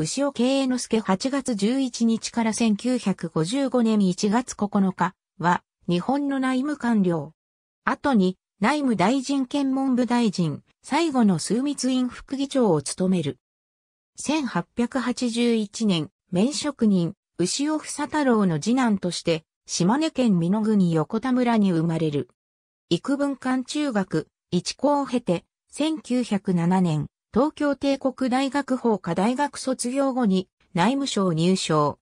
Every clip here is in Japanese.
牛尾慶之助8月11日から1955年1月9日は、日本の内務官僚。後に、内務大臣兼文部大臣、最後の枢密院副議長を務める。1881年、免職人、牛尾房太郎の次男として、島根県美濃国横田村に生まれる。幾文館中学、一校を経て、1907年、東京帝国大学法科大学卒業後に内務省入省。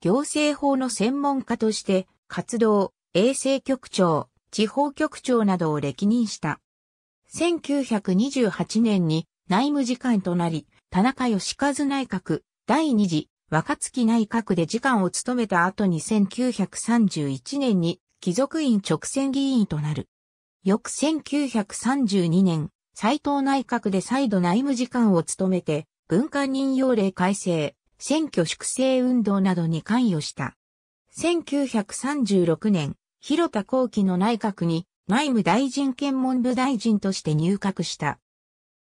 行政法の専門家として活動、衛生局長、地方局長などを歴任した。1928年に内務次官となり、田中義和内閣、第二次、若月内閣で次官を務めた後に1931年に貴族院直選議員となる。翌1932年、斎藤内閣で再度内務次官を務めて、文化任用令改正、選挙粛清運動などに関与した。1936年、広田後期の内閣に内務大臣兼文部大臣として入閣した。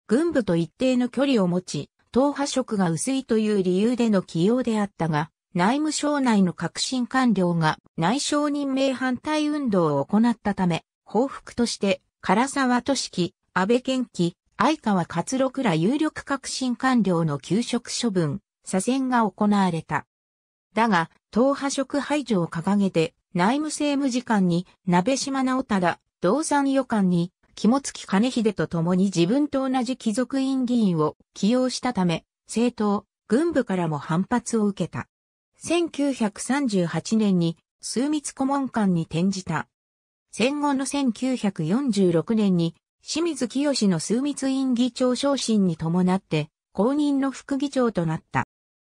軍部と一定の距離を持ち、党派色が薄いという理由での起用であったが、内務省内の革新官僚が内省任命反対運動を行ったため、報復として、唐沢俊樹、安倍健貴、相川勝六ら有力革新官僚の休職処分、左遷が行われた。だが、党派職排除を掲げて、内務政務次官に、鍋島直忠、同山予官に、肝付金秀と共に自分と同じ貴族院議員を起用したため、政党、軍部からも反発を受けた。1938年に、枢密顧問官に転じた。戦後の1946年に清水清の枢密院議長昇進に伴って、公認の副議長となった。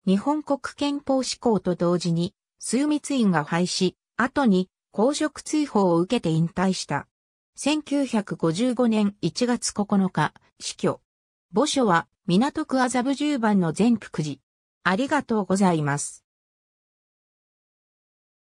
日本国憲法施行と同時に、枢密院が廃止、後に公職追放を受けて引退した。1955年1月9日、死去。墓所は港区麻布十番の全福寺。ありがとうございます。